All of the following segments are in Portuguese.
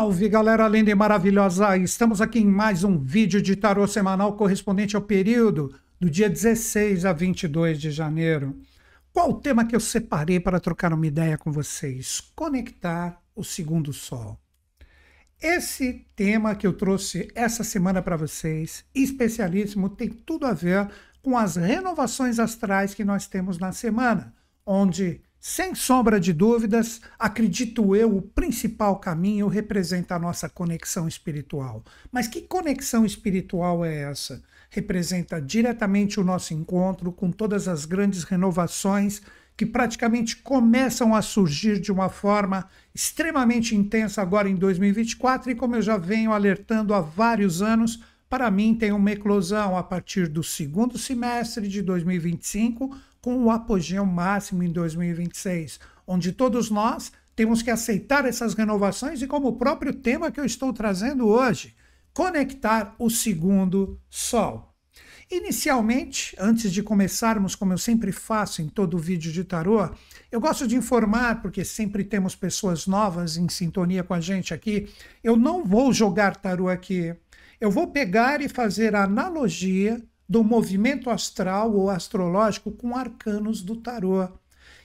Salve galera linda e maravilhosa! Estamos aqui em mais um vídeo de tarô semanal correspondente ao período do dia 16 a 22 de janeiro. Qual o tema que eu separei para trocar uma ideia com vocês? Conectar o segundo sol. Esse tema que eu trouxe essa semana para vocês, especialíssimo, tem tudo a ver com as renovações astrais que nós temos na semana, onde sem sombra de dúvidas, acredito eu, o principal caminho representa a nossa conexão espiritual. Mas que conexão espiritual é essa? Representa diretamente o nosso encontro com todas as grandes renovações que praticamente começam a surgir de uma forma extremamente intensa agora em 2024 e, como eu já venho alertando há vários anos, para mim tem uma eclosão a partir do segundo semestre de 2025 com o apogeu máximo em 2026, onde todos nós temos que aceitar essas renovações e, como o próprio tema que eu estou trazendo hoje, conectar o segundo sol. Inicialmente, antes de começarmos, como eu sempre faço em todo vídeo de tarô, eu gosto de informar, porque sempre temos pessoas novas em sintonia com a gente aqui, eu não vou jogar tarô aqui. Eu vou pegar e fazer a analogia do movimento astral ou astrológico com arcanos do tarô.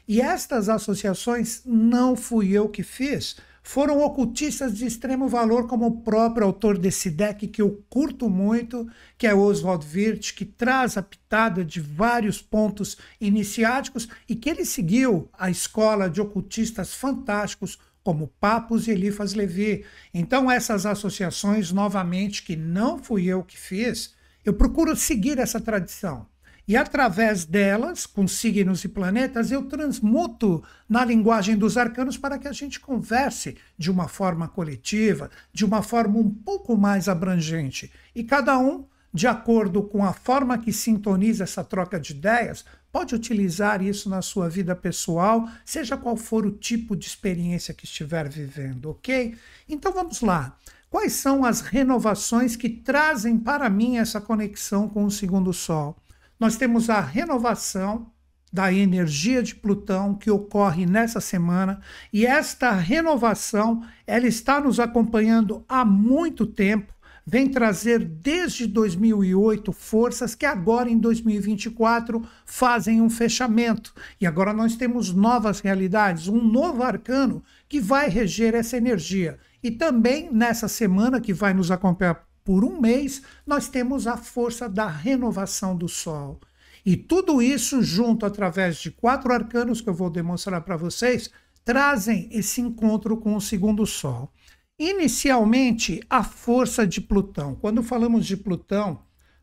E estas associações não fui eu que fiz, foram ocultistas de extremo valor, como o próprio autor desse deck que eu curto muito, que é Oswald Wirth, que traz a pitada de vários pontos iniciáticos e que ele seguiu a escola de ocultistas fantásticos como Papos e Elifas Levi. Então essas associações, novamente, que não fui eu que fiz, eu procuro seguir essa tradição. E através delas, com signos e planetas, eu transmuto na linguagem dos arcanos para que a gente converse de uma forma coletiva, de uma forma um pouco mais abrangente. E cada um, de acordo com a forma que sintoniza essa troca de ideias, pode utilizar isso na sua vida pessoal, seja qual for o tipo de experiência que estiver vivendo, ok? Então vamos lá. Quais são as renovações que trazem para mim essa conexão com o segundo sol? Nós temos a renovação da energia de Plutão que ocorre nessa semana e esta renovação ela está nos acompanhando há muito tempo, vem trazer desde 2008 forças que agora em 2024 fazem um fechamento e agora nós temos novas realidades, um novo arcano que vai reger essa energia e também nessa semana que vai nos acompanhar por um mês, nós temos a força da renovação do Sol. E tudo isso, junto através de quatro arcanos que eu vou demonstrar para vocês, trazem esse encontro com o segundo Sol. Inicialmente, a força de Plutão. Quando falamos de Plutão,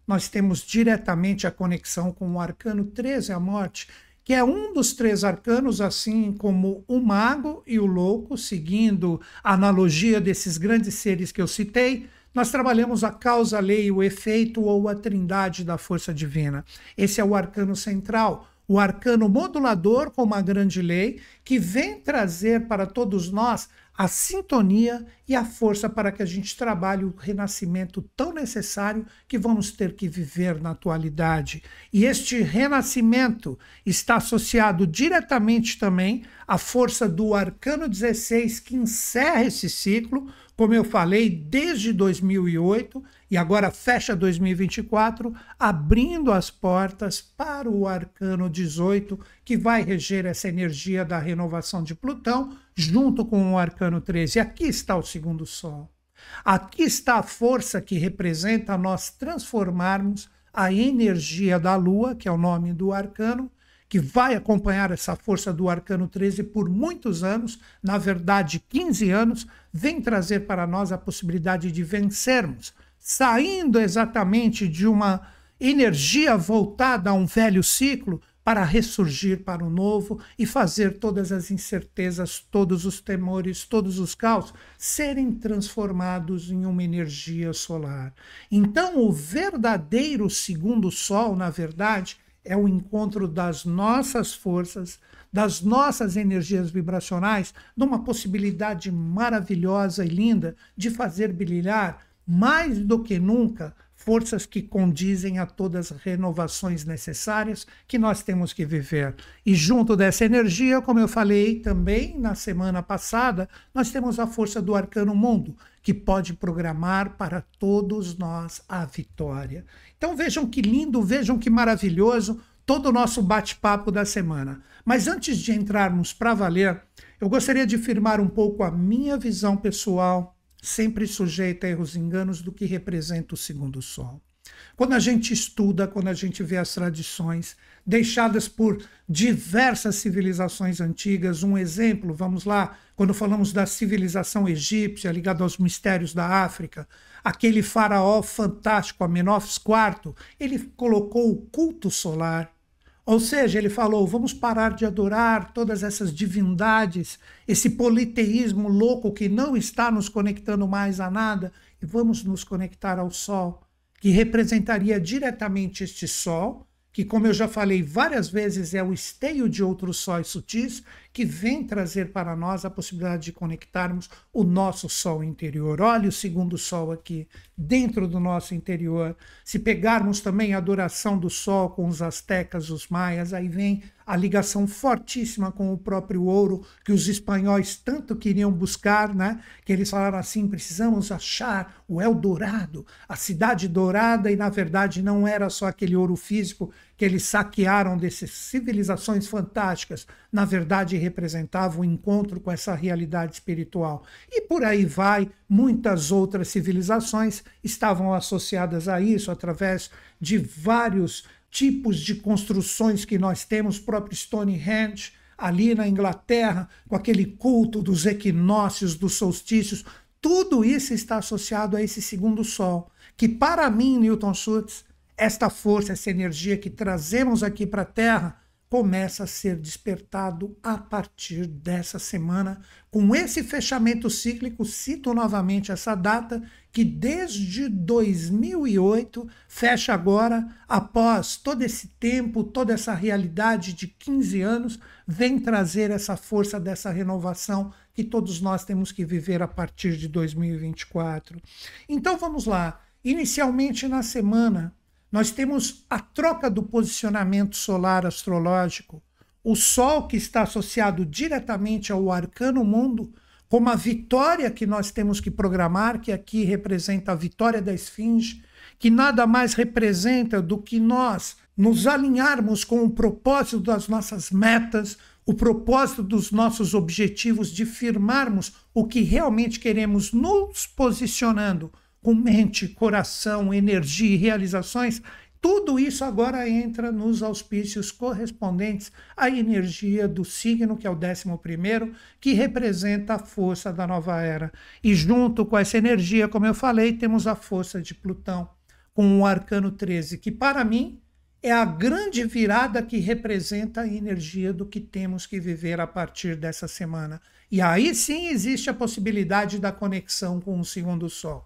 nós temos diretamente a conexão com o arcano 13, a morte, que é um dos três arcanos, assim como o mago e o louco, seguindo a analogia desses grandes seres que eu citei, nós trabalhamos a causa, a lei, o efeito ou a trindade da força divina. Esse é o arcano central, o arcano modulador com uma grande lei, que vem trazer para todos nós a sintonia e a força para que a gente trabalhe o renascimento tão necessário que vamos ter que viver na atualidade. E este renascimento está associado diretamente também à força do arcano 16 que encerra esse ciclo, como eu falei, desde 2008, e agora fecha 2024, abrindo as portas para o arcano 18, que vai reger essa energia da renovação de Plutão, junto com o arcano 13. Aqui está o segundo sol. Aqui está a força que representa nós transformarmos a energia da Lua, que é o nome do arcano, que vai acompanhar essa força do Arcano 13 por muitos anos, na verdade 15 anos, vem trazer para nós a possibilidade de vencermos saindo exatamente de uma energia voltada a um velho ciclo para ressurgir para o novo e fazer todas as incertezas, todos os temores, todos os caos serem transformados em uma energia solar. Então, o verdadeiro segundo sol, na verdade, é o encontro das nossas forças, das nossas energias vibracionais, numa possibilidade maravilhosa e linda de fazer brilhar mais do que nunca, forças que condizem a todas as renovações necessárias que nós temos que viver. E junto dessa energia, como eu falei também na semana passada, nós temos a força do arcano mundo, que pode programar para todos nós a vitória. Então vejam que lindo, vejam que maravilhoso todo o nosso bate-papo da semana. Mas antes de entrarmos para valer, eu gostaria de firmar um pouco a minha visão pessoal sempre sujeita a erros e enganos do que representa o segundo sol. Quando a gente estuda, quando a gente vê as tradições deixadas por diversas civilizações antigas, um exemplo, vamos lá, quando falamos da civilização egípcia ligada aos mistérios da África, aquele faraó fantástico Amenófis IV, ele colocou o culto solar ou seja, ele falou: vamos parar de adorar todas essas divindades, esse politeísmo louco que não está nos conectando mais a nada, e vamos nos conectar ao Sol, que representaria diretamente este Sol, que, como eu já falei várias vezes, é o esteio de outros sóis sutis, que vem trazer para nós a possibilidade de conectarmos o nosso sol interior. Olha o segundo sol aqui, dentro do nosso interior. Se pegarmos também a adoração do sol com os astecas, os maias, aí vem a ligação fortíssima com o próprio ouro que os espanhóis tanto queriam buscar, né? Que eles falaram assim: precisamos achar o Eldorado, a cidade dourada, e na verdade não era só aquele ouro físico que eles saquearam dessas civilizações fantásticas, na verdade representava o encontro com essa realidade espiritual. E por aí vai, muitas outras civilizações estavam associadas a isso através de vários tipos de construções que nós temos, próprio Stonehenge, ali na Inglaterra, com aquele culto dos equinócios, dos solstícios, tudo isso está associado a esse segundo sol, que para mim, Newton Schultz, esta força, essa energia que trazemos aqui para a Terra começa a ser despertado a partir dessa semana. Com esse fechamento cíclico, cito novamente essa data que desde 2008 fecha agora, após todo esse tempo, toda essa realidade de 15 anos, vem trazer essa força dessa renovação que todos nós temos que viver a partir de 2024. Então vamos lá. Inicialmente na semana, nós temos a troca do posicionamento solar astrológico. O Sol, que está associado diretamente ao arcano mundo, como a vitória que nós temos que programar, que aqui representa a vitória da Esfinge, que nada mais representa do que nós nos alinharmos com o propósito das nossas metas, o propósito dos nossos objetivos, de firmarmos o que realmente queremos, nos posicionando com mente, coração, energia e realizações, tudo isso agora entra nos auspícios correspondentes à energia do signo, que é o décimo primeiro, que representa a força da nova era. E junto com essa energia, como eu falei, temos a força de Plutão, com o arcano 13, que para mim é a grande virada que representa a energia do que temos que viver a partir dessa semana. E aí sim existe a possibilidade da conexão com o segundo sol.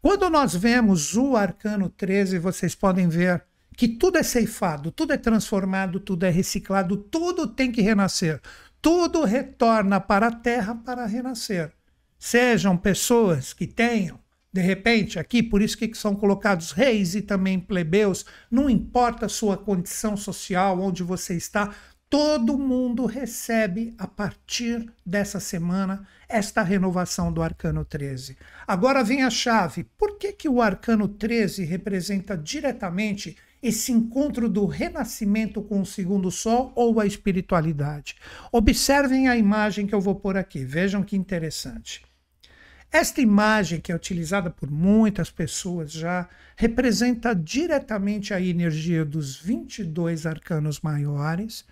Quando nós vemos o arcano 13, vocês podem ver que tudo é ceifado, tudo é transformado, tudo é reciclado, tudo tem que renascer. Tudo retorna para a terra para renascer. Sejam pessoas que tenham, de repente, aqui, por isso que são colocados reis e também plebeus, não importa a sua condição social, onde você está, todo mundo recebe a partir dessa semana esta renovação do arcano 13. Agora vem a chave. Por que que o arcano 13 representa diretamente esse encontro do renascimento com o segundo sol ou a espiritualidade? Observem a imagem que eu vou pôr aqui. Vejam que interessante. Esta imagem, que é utilizada por muitas pessoas já, representa diretamente a energia dos 22 arcanos maiores,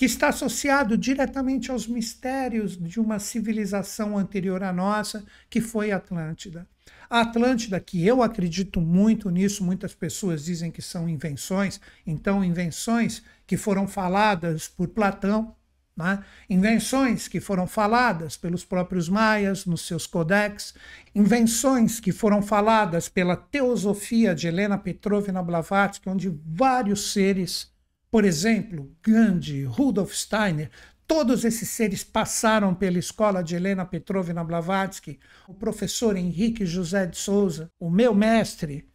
que está associado diretamente aos mistérios de uma civilização anterior à nossa, que foi a Atlântida. A Atlântida, que eu acredito muito nisso, muitas pessoas dizem que são invenções, então invenções que foram faladas por Platão, né? invenções que foram faladas pelos próprios maias nos seus codex, invenções que foram faladas pela teosofia de Helena Petrovna Blavatsky, onde vários seres por exemplo, Gandhi, Rudolf Steiner, todos esses seres passaram pela escola de Helena Petrovna Blavatsky, o professor Henrique José de Souza, o meu mestre,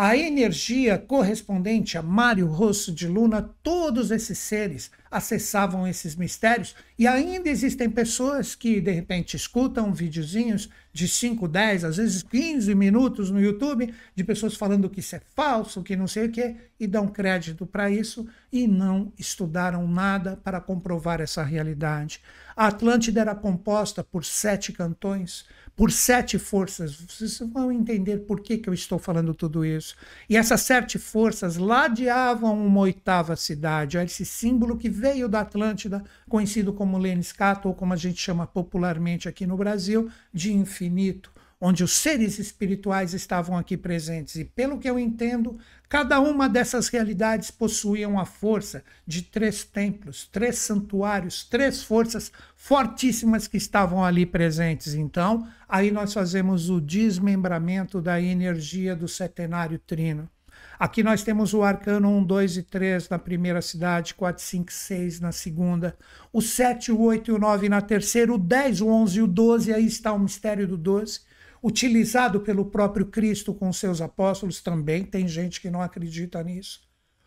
a energia correspondente a Mário Rosso de Luna, todos esses seres acessavam esses mistérios e ainda existem pessoas que de repente escutam videozinhos de 5, 10, às vezes 15 minutos no YouTube de pessoas falando que isso é falso, que não sei o quê, e dão crédito para isso e não estudaram nada para comprovar essa realidade. A Atlântida era composta por sete cantões por sete forças. Vocês vão entender por que, que eu estou falando tudo isso. E essas sete forças ladeavam uma oitava cidade, esse símbolo que veio da Atlântida, conhecido como Lenscato, ou como a gente chama popularmente aqui no Brasil, de infinito onde os seres espirituais estavam aqui presentes. E pelo que eu entendo, cada uma dessas realidades possuía a força de três templos, três santuários, três forças fortíssimas que estavam ali presentes. Então, aí nós fazemos o desmembramento da energia do setenário trino. Aqui nós temos o arcano 1, 2 e 3 na primeira cidade, 4, 5, 6 na segunda, o 7, o 8 e o 9 na terceira, o 10, o 11 e o 12, aí está o mistério do 12 utilizado pelo próprio Cristo com seus apóstolos também, tem gente que não acredita nisso.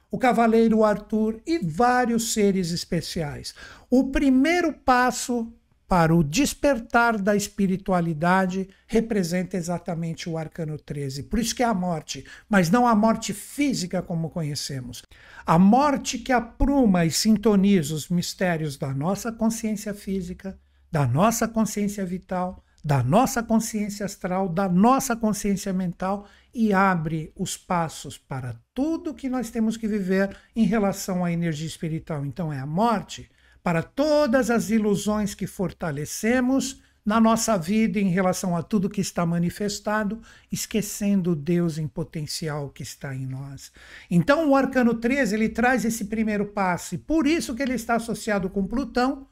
O cavaleiro Arthur e vários seres especiais. O primeiro passo para o despertar da espiritualidade representa exatamente o arcano 13. Por isso que é a morte, mas não a morte física como conhecemos. A morte que apruma e sintoniza os mistérios da nossa consciência física, da nossa consciência vital, da nossa consciência astral, da nossa consciência mental e abre os passos para tudo que nós temos que viver em relação à energia espiritual. Então, é a morte para todas as ilusões que fortalecemos na nossa vida em relação a tudo que está manifestado, esquecendo o Deus em potencial que está em nós. Então, o arcano 13 ele traz esse primeiro passo, e por isso que ele está associado com Plutão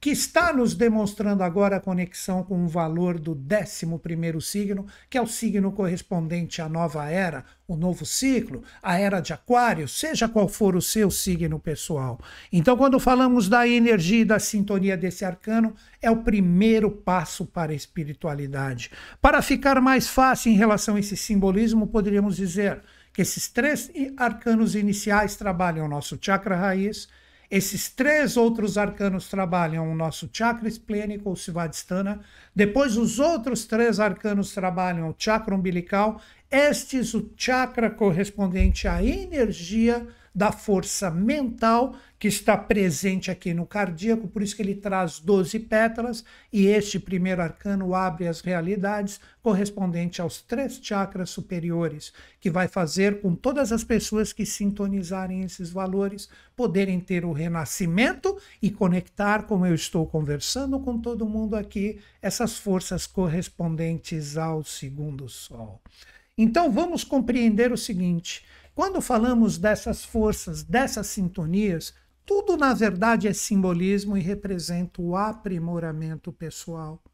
que está nos demonstrando agora a conexão com o valor do 11 signo, que é o signo correspondente à nova era, o novo ciclo, a era de aquário, seja qual for o seu signo pessoal. Então, quando falamos da energia e da sintonia desse arcano, é o primeiro passo para a espiritualidade. Para ficar mais fácil em relação a esse simbolismo, poderíamos dizer que esses três arcanos iniciais trabalham o nosso chakra raiz, esses três outros arcanos trabalham o nosso chakra esplênico, ou Sivadistana. Depois, os outros três arcanos trabalham o chakra umbilical. Estes, o chakra correspondente à energia da força mental que está presente aqui no cardíaco, por isso que ele traz 12 pétalas e este primeiro arcano abre as realidades correspondente aos três chakras superiores, que vai fazer com todas as pessoas que sintonizarem esses valores poderem ter o renascimento e conectar, como eu estou conversando com todo mundo aqui, essas forças correspondentes ao segundo sol. Então vamos compreender o seguinte: quando falamos dessas forças, dessas sintonias, tudo na verdade é simbolismo e representa o aprimoramento pessoal.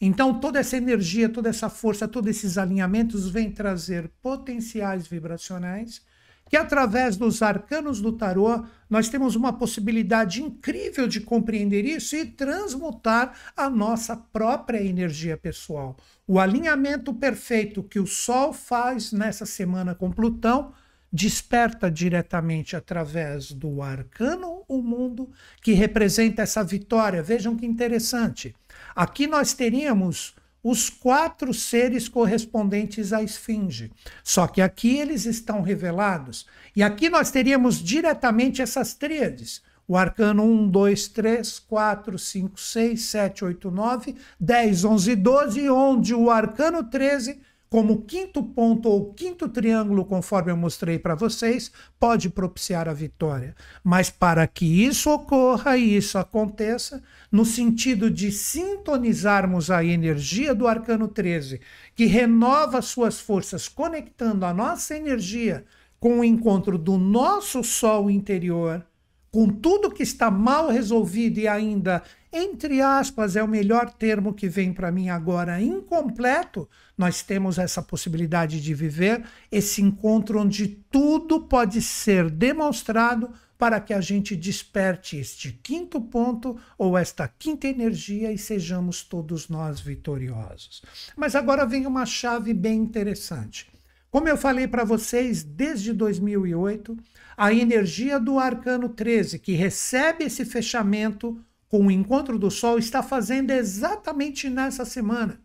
Então, toda essa energia, toda essa força, todos esses alinhamentos vêm trazer potenciais vibracionais que, através dos arcanos do tarô, nós temos uma possibilidade incrível de compreender isso e transmutar a nossa própria energia pessoal. O alinhamento perfeito que o Sol faz nessa semana com Plutão desperta diretamente através do arcano o mundo que representa essa vitória. Vejam que interessante. Aqui nós teríamos os quatro seres correspondentes à esfinge. Só que aqui eles estão revelados. E aqui nós teríamos diretamente essas tríades. O arcano 1, 2, 3, 4, 5, 6, 7, 8, 9, 10, 11, 12, onde o arcano 13 como quinto ponto ou quinto triângulo, conforme eu mostrei para vocês, pode propiciar a vitória. Mas para que isso ocorra e isso aconteça, no sentido de sintonizarmos a energia do arcano 13, que renova suas forças, conectando a nossa energia com o encontro do nosso sol interior com tudo que está mal resolvido e ainda, entre aspas, é o melhor termo que vem para mim agora, incompleto, nós temos essa possibilidade de viver esse encontro onde tudo pode ser demonstrado para que a gente desperte este quinto ponto ou esta quinta energia e sejamos todos nós vitoriosos. Mas agora vem uma chave bem interessante. Como eu falei para vocês, desde 2008, a energia do arcano 13, que recebe esse fechamento com o encontro do Sol, está fazendo exatamente nessa semana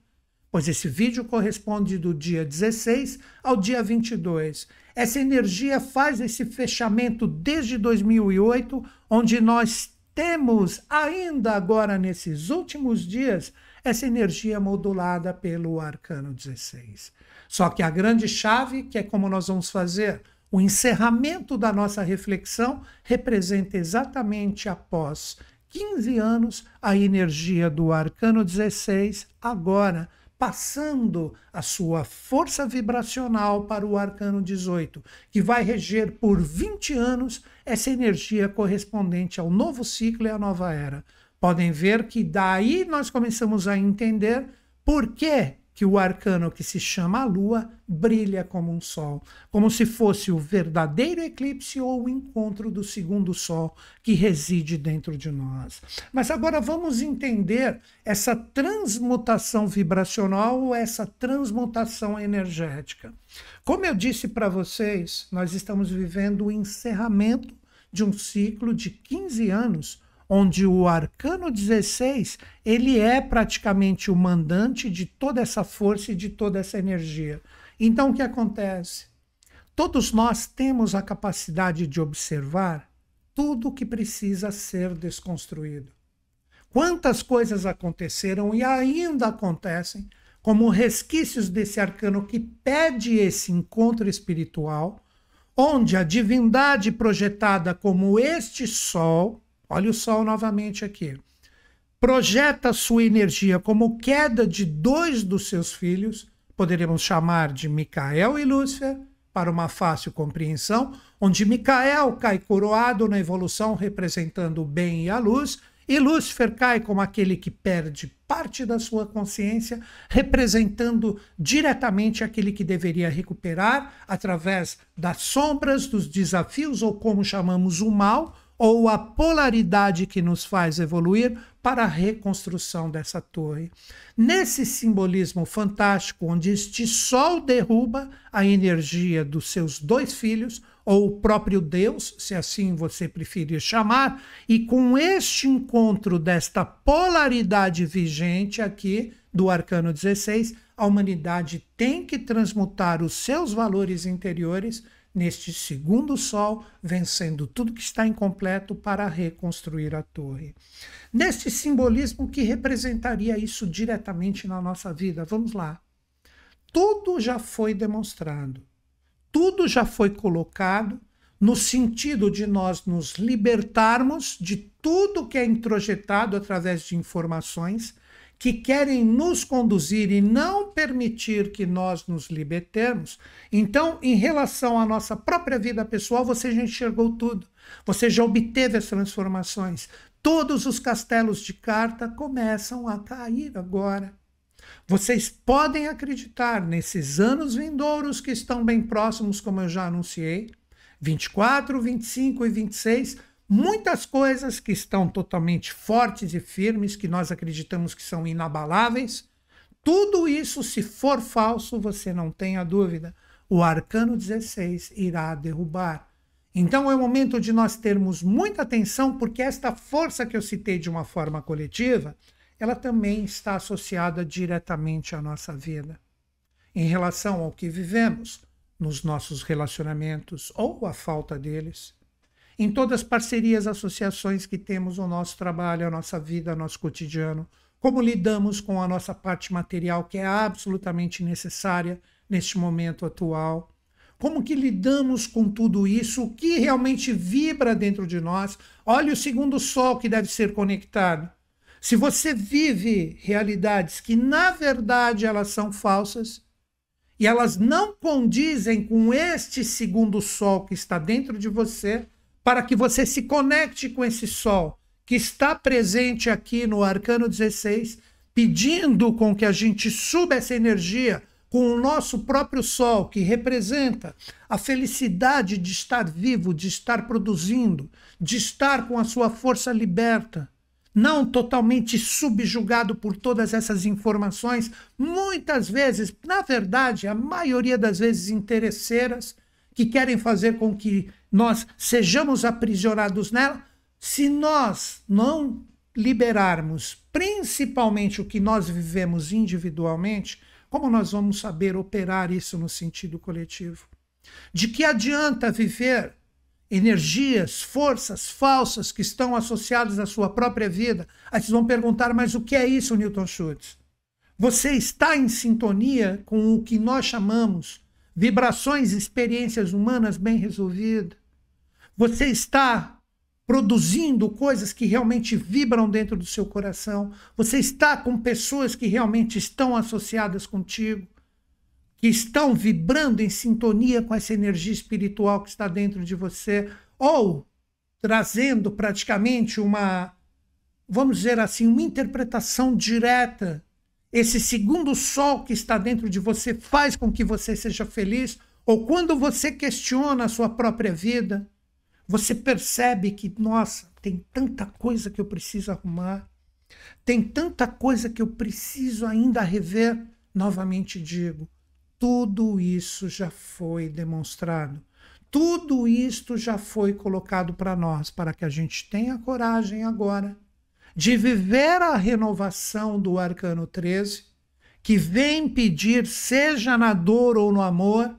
pois esse vídeo corresponde do dia 16 ao dia 22. Essa energia faz esse fechamento desde 2008, onde nós temos ainda agora nesses últimos dias essa energia modulada pelo arcano 16. Só que a grande chave, que é como nós vamos fazer o encerramento da nossa reflexão, representa exatamente após 15 anos a energia do arcano 16 agora passando a sua força vibracional para o arcano 18, que vai reger por 20 anos essa energia correspondente ao novo ciclo e à nova era. Podem ver que daí nós começamos a entender por que que o arcano que se chama a lua brilha como um sol, como se fosse o verdadeiro eclipse ou o encontro do segundo sol que reside dentro de nós. Mas agora vamos entender essa transmutação vibracional ou essa transmutação energética. Como eu disse para vocês, nós estamos vivendo o encerramento de um ciclo de 15 anos onde o arcano 16 ele é praticamente o mandante de toda essa força e de toda essa energia. Então o que acontece? Todos nós temos a capacidade de observar tudo o que precisa ser desconstruído. Quantas coisas aconteceram e ainda acontecem como resquícios desse arcano que pede esse encontro espiritual, onde a divindade projetada como este sol Olha o Sol novamente aqui. Projeta sua energia como queda de dois dos seus filhos, poderíamos chamar de Micael e Lúcifer, para uma fácil compreensão, onde Micael cai coroado na evolução representando o bem e a luz, e Lúcifer cai como aquele que perde parte da sua consciência, representando diretamente aquele que deveria recuperar através das sombras, dos desafios ou como chamamos o mal, ou a polaridade que nos faz evoluir para a reconstrução dessa torre. Nesse simbolismo fantástico, onde este sol derruba a energia dos seus dois filhos, ou o próprio Deus, se assim você preferir chamar, e com este encontro desta polaridade vigente aqui do arcano 16, a humanidade tem que transmutar os seus valores interiores neste segundo sol, vencendo tudo que está incompleto para reconstruir a torre. Neste simbolismo, o que representaria isso diretamente na nossa vida? Vamos lá. Tudo já foi demonstrado, tudo já foi colocado no sentido de nós nos libertarmos de tudo que é introjetado através de informações que querem nos conduzir e não permitir que nós nos libertemos, então, em relação à nossa própria vida pessoal, você já enxergou tudo. Você já obteve as transformações. Todos os castelos de carta começam a cair agora. Vocês podem acreditar nesses anos vindouros que estão bem próximos, como eu já anunciei, 24, 25 e 26, muitas coisas que estão totalmente fortes e firmes, que nós acreditamos que são inabaláveis. Tudo isso, se for falso, você não tenha dúvida, o arcano 16 irá derrubar. Então é o momento de nós termos muita atenção, porque esta força que eu citei de uma forma coletiva, ela também está associada diretamente à nossa vida. Em relação ao que vivemos, nos nossos relacionamentos ou a falta deles, em todas as parcerias, associações que temos o nosso trabalho, a nossa vida, o nosso cotidiano, como lidamos com a nossa parte material que é absolutamente necessária neste momento atual. Como que lidamos com tudo isso? O que realmente vibra dentro de nós? Olha o segundo sol que deve ser conectado. Se você vive realidades que na verdade elas são falsas e elas não condizem com este segundo sol que está dentro de você, para que você se conecte com esse sol que está presente aqui no Arcano 16, pedindo com que a gente suba essa energia com o nosso próprio sol, que representa a felicidade de estar vivo, de estar produzindo, de estar com a sua força liberta. Não totalmente subjugado por todas essas informações, muitas vezes, na verdade, a maioria das vezes interesseiras, que querem fazer com que nós sejamos aprisionados nela, se nós não liberarmos principalmente o que nós vivemos individualmente, como nós vamos saber operar isso no sentido coletivo? De que adianta viver energias, forças falsas que estão associadas à sua própria vida? Aí vocês vão perguntar, mas o que é isso, Newton Schultz? Você está em sintonia com o que nós chamamos vibrações, experiências humanas bem resolvidas. Você está produzindo coisas que realmente vibram dentro do seu coração. Você está com pessoas que realmente estão associadas contigo, que estão vibrando em sintonia com essa energia espiritual que está dentro de você, ou trazendo praticamente uma, vamos dizer assim, uma interpretação direta esse segundo sol que está dentro de você faz com que você seja feliz? Ou quando você questiona a sua própria vida, você percebe que, nossa, tem tanta coisa que eu preciso arrumar, tem tanta coisa que eu preciso ainda rever. Novamente digo, tudo isso já foi demonstrado. Tudo isto já foi colocado para nós, para que a gente tenha coragem agora de viver a renovação do arcano 13, que vem pedir, seja na dor ou no amor,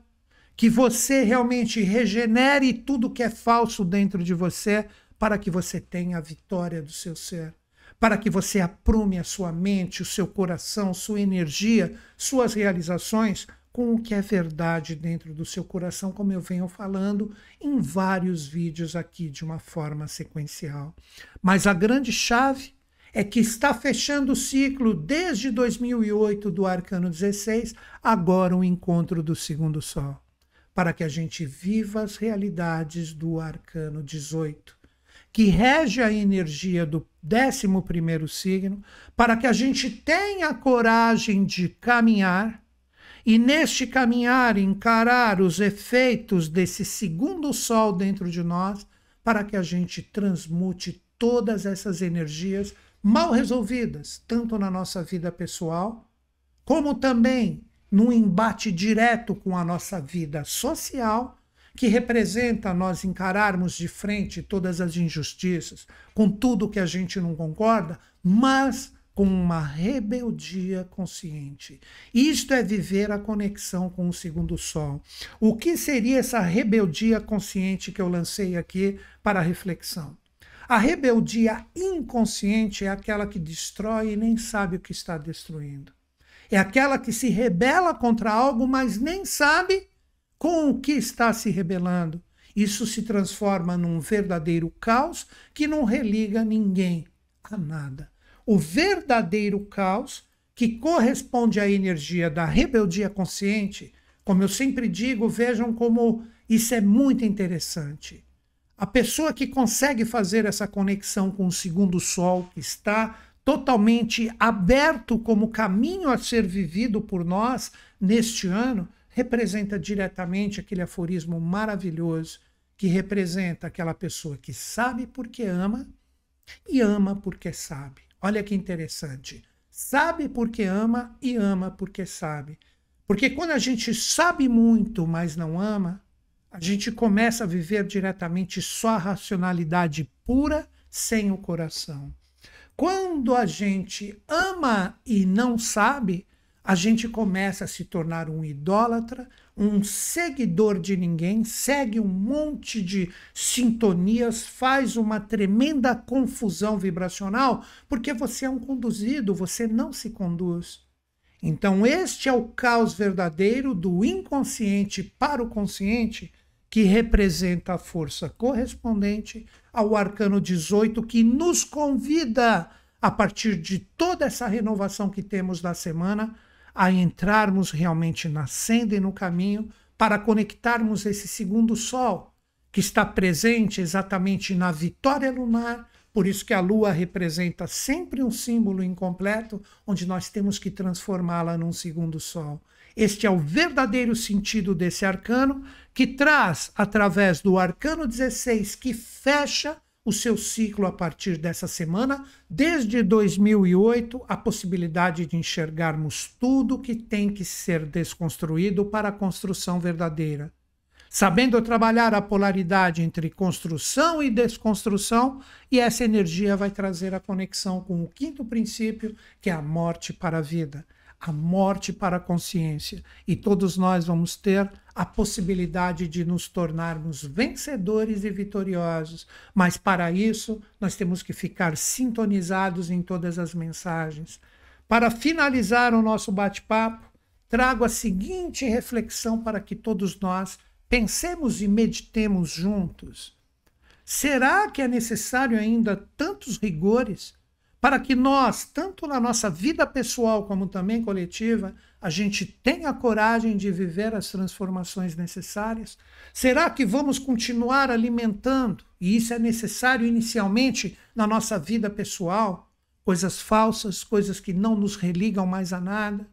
que você realmente regenere tudo que é falso dentro de você, para que você tenha a vitória do seu ser, para que você aprume a sua mente, o seu coração, sua energia, suas realizações com o que é verdade dentro do seu coração, como eu venho falando em vários vídeos aqui de uma forma sequencial. Mas a grande chave é que está fechando o ciclo desde 2008 do Arcano 16, agora o encontro do segundo sol, para que a gente viva as realidades do Arcano 18 que rege a energia do 11 signo, para que a gente tenha coragem de caminhar e neste caminhar encarar os efeitos desse segundo sol dentro de nós, para que a gente transmute todas essas energias mal resolvidas, tanto na nossa vida pessoal, como também no embate direto com a nossa vida social, que representa nós encararmos de frente todas as injustiças, com tudo que a gente não concorda, mas com uma rebeldia consciente. Isto é viver a conexão com o segundo sol. O que seria essa rebeldia consciente que eu lancei aqui para reflexão? A rebeldia inconsciente é aquela que destrói e nem sabe o que está destruindo. É aquela que se rebela contra algo, mas nem sabe com o que está se rebelando. Isso se transforma num verdadeiro caos que não religa ninguém a nada o verdadeiro caos, que corresponde à energia da rebeldia consciente, como eu sempre digo, vejam como isso é muito interessante. A pessoa que consegue fazer essa conexão com o segundo sol, que está totalmente aberto como caminho a ser vivido por nós neste ano, representa diretamente aquele aforismo maravilhoso que representa aquela pessoa que sabe porque ama e ama porque sabe. Olha que interessante. Sabe porque ama e ama porque sabe. Porque quando a gente sabe muito, mas não ama, a gente começa a viver diretamente só a racionalidade pura, sem o coração. Quando a gente ama e não sabe, a gente começa a se tornar um idólatra, um seguidor de ninguém, segue um monte de sintonias, faz uma tremenda confusão vibracional, porque você é um conduzido, você não se conduz. Então, este é o caos verdadeiro do inconsciente para o consciente, que representa a força correspondente ao arcano 18, que nos convida, a partir de toda essa renovação que temos da semana, a entrarmos realmente na senda e no caminho para conectarmos esse segundo sol, que está presente exatamente na vitória lunar. Por isso que a lua representa sempre um símbolo incompleto, onde nós temos que transformá-la num segundo sol. Este é o verdadeiro sentido desse arcano, que traz, através do arcano 16, que fecha o seu ciclo a partir dessa semana. Desde 2008, a possibilidade de enxergarmos tudo que tem que ser desconstruído para a construção verdadeira. Sabendo trabalhar a polaridade entre construção e desconstrução, e essa energia vai trazer a conexão com o quinto princípio, que é a morte para a vida, a morte para a consciência. E todos nós vamos ter a possibilidade de nos tornarmos vencedores e vitoriosos, mas para isso nós temos que ficar sintonizados em todas as mensagens. Para finalizar o nosso bate-papo, trago a seguinte reflexão para que todos nós pensemos e meditemos juntos. Será que é necessário ainda tantos rigores para que nós, tanto na nossa vida pessoal como também coletiva, a gente tenha coragem de viver as transformações necessárias? Será que vamos continuar alimentando, e isso é necessário inicialmente na nossa vida pessoal, coisas falsas, coisas que não nos religam mais a nada?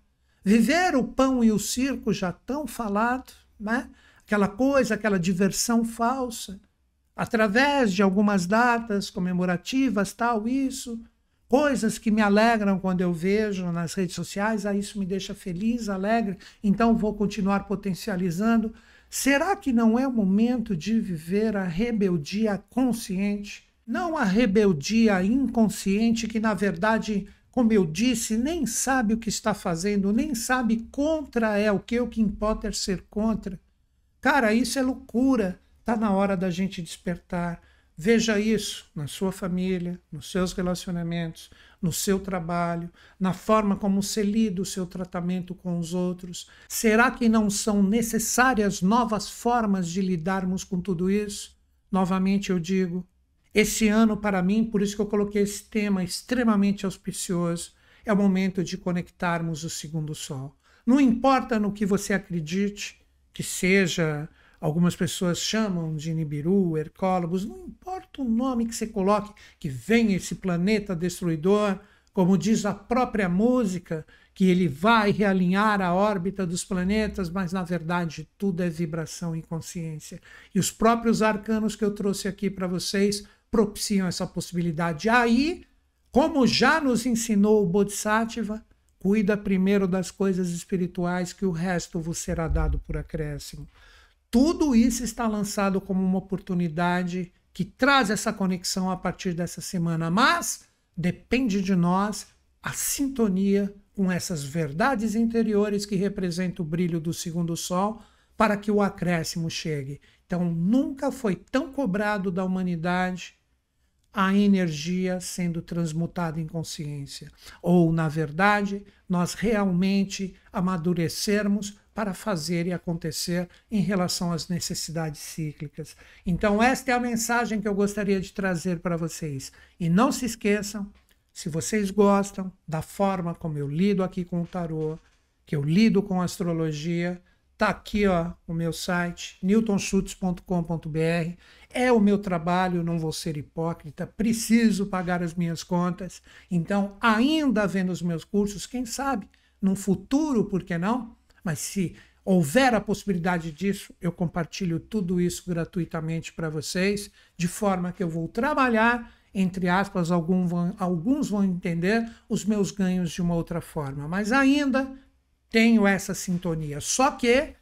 Viver o pão e o circo já tão falado, né? aquela coisa, aquela diversão falsa, através de algumas datas comemorativas, tal, isso coisas que me alegram quando eu vejo nas redes sociais, ah, isso me deixa feliz, alegre, então vou continuar potencializando. Será que não é o momento de viver a rebeldia consciente? Não a rebeldia inconsciente que, na verdade, como eu disse, nem sabe o que está fazendo, nem sabe contra é o que o que Potter é ser contra. Cara, isso é loucura. Tá na hora da gente despertar. Veja isso na sua família, nos seus relacionamentos, no seu trabalho, na forma como se lida o seu tratamento com os outros. Será que não são necessárias novas formas de lidarmos com tudo isso? Novamente eu digo, esse ano para mim, por isso que eu coloquei esse tema extremamente auspicioso, é o momento de conectarmos o segundo sol. Não importa no que você acredite, que seja Algumas pessoas chamam de Nibiru, Hercólogos, não importa o nome que você coloque, que vem esse planeta destruidor, como diz a própria música, que ele vai realinhar a órbita dos planetas, mas na verdade tudo é vibração e consciência. E os próprios arcanos que eu trouxe aqui para vocês propiciam essa possibilidade. Aí, como já nos ensinou o Bodhisattva, cuida primeiro das coisas espirituais, que o resto vos será dado por acréscimo. Tudo isso está lançado como uma oportunidade que traz essa conexão a partir dessa semana, mas depende de nós a sintonia com essas verdades interiores que representam o brilho do segundo sol para que o acréscimo chegue. Então, nunca foi tão cobrado da humanidade a energia sendo transmutada em consciência. Ou, na verdade, nós realmente amadurecermos para fazer e acontecer em relação às necessidades cíclicas. Então, uhum. esta é a mensagem que eu gostaria de trazer para vocês. E não se esqueçam, se vocês gostam da forma como eu lido aqui com o tarô, que eu lido com a astrologia, tá aqui ó, o meu site newtonschutz.com.br. É o meu trabalho, não vou ser hipócrita, preciso pagar as minhas contas. Então, ainda vendo os meus cursos, quem sabe, num futuro, por que não? Mas se houver a possibilidade disso, eu compartilho tudo isso gratuitamente para vocês, de forma que eu vou trabalhar, entre aspas, algum vão, alguns vão entender os meus ganhos de uma outra forma. Mas ainda tenho essa sintonia. Só que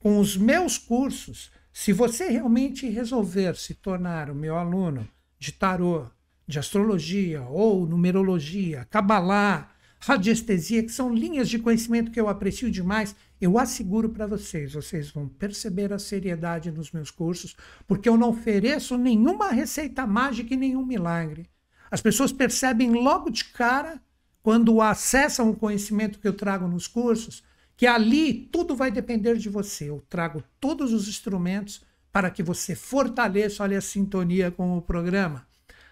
com os meus cursos, se você realmente resolver se tornar o meu aluno de tarô, de astrologia ou numerologia, cabalá, radiestesia, que são linhas de conhecimento que eu aprecio demais, eu asseguro para vocês, vocês vão perceber a seriedade nos meus cursos, porque eu não ofereço nenhuma receita mágica e nenhum milagre. As pessoas percebem logo de cara, quando acessam o conhecimento que eu trago nos cursos, que ali tudo vai depender de você. Eu trago todos os instrumentos para que você fortaleça olha, a sintonia com o programa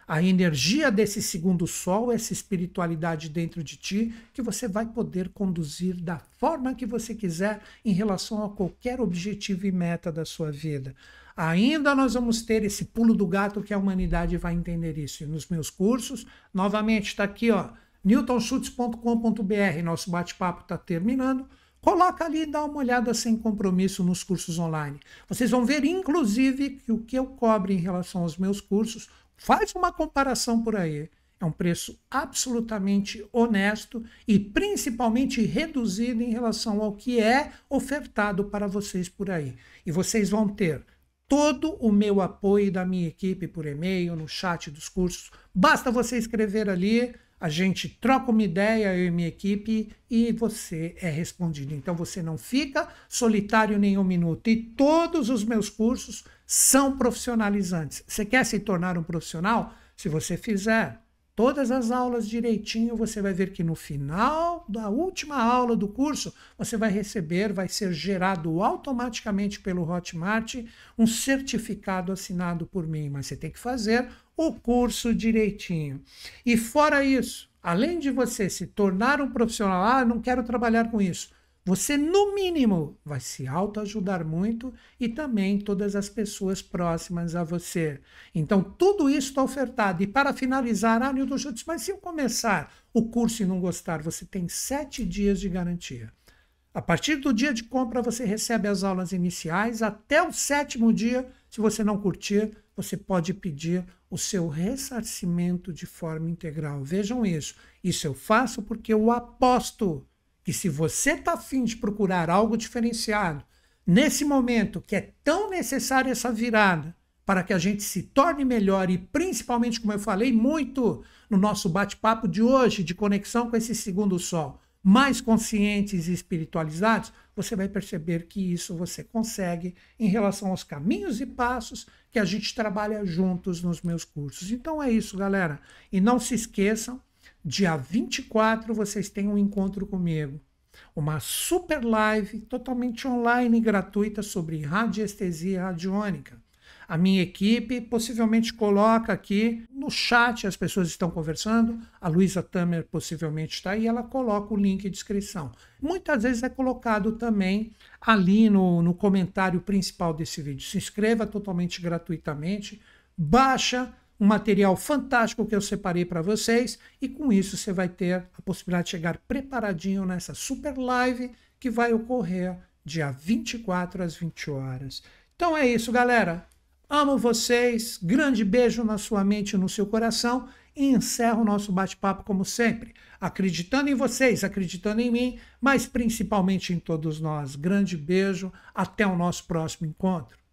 a energia desse segundo sol, essa espiritualidade dentro de ti, que você vai poder conduzir da forma que você quiser em relação a qualquer objetivo e meta da sua vida. Ainda nós vamos ter esse pulo do gato que a humanidade vai entender isso. E nos meus cursos, novamente, está aqui, ó, newtonschutz.com.br. Nosso bate-papo está terminando. Coloca ali e dá uma olhada sem compromisso nos cursos online. Vocês vão ver, inclusive, que o que eu cobro em relação aos meus cursos, Faz uma comparação por aí. É um preço absolutamente honesto e principalmente reduzido em relação ao que é ofertado para vocês por aí. E vocês vão ter todo o meu apoio da minha equipe por e-mail, no chat dos cursos. Basta você escrever ali a gente troca uma ideia, eu e minha equipe, e você é respondido. Então você não fica solitário nenhum minuto. E todos os meus cursos são profissionalizantes. Você quer se tornar um profissional? Se você fizer todas as aulas direitinho, você vai ver que no final da última aula do curso, você vai receber, vai ser gerado automaticamente pelo Hotmart um certificado assinado por mim, mas você tem que fazer o curso direitinho. E fora isso, além de você se tornar um profissional, ah, não quero trabalhar com isso. Você, no mínimo, vai se autoajudar muito e também todas as pessoas próximas a você. Então, tudo isso está ofertado. E para finalizar, ah, Nildo Schultz, mas se eu começar o curso e não gostar, você tem sete dias de garantia. A partir do dia de compra, você recebe as aulas iniciais. Até o sétimo dia, se você não curtir, você pode pedir o seu ressarcimento de forma integral. Vejam isso. Isso eu faço porque eu aposto que se você está afim de procurar algo diferenciado, nesse momento que é tão necessária essa virada, para que a gente se torne melhor e principalmente, como eu falei muito no nosso bate-papo de hoje, de conexão com esse segundo sol, mais conscientes e espiritualizados, você vai perceber que isso você consegue em relação aos caminhos e passos que a gente trabalha juntos nos meus cursos. Então é isso, galera. E não se esqueçam, dia 24 vocês têm um encontro comigo. Uma super live totalmente online e gratuita sobre radiestesia radiônica a minha equipe possivelmente coloca aqui no chat, as pessoas estão conversando, a Luísa Tamer possivelmente está aí, ela coloca o link de inscrição. Muitas vezes é colocado também ali no, no comentário principal desse vídeo. Se inscreva totalmente gratuitamente, baixa um material fantástico que eu separei para vocês e com isso você vai ter a possibilidade de chegar preparadinho nessa super live que vai ocorrer dia 24 às 20 horas. Então é isso, galera. Amo vocês, grande beijo na sua mente e no seu coração e encerro o nosso bate-papo como sempre, acreditando em vocês, acreditando em mim, mas principalmente em todos nós. Grande beijo, até o nosso próximo encontro.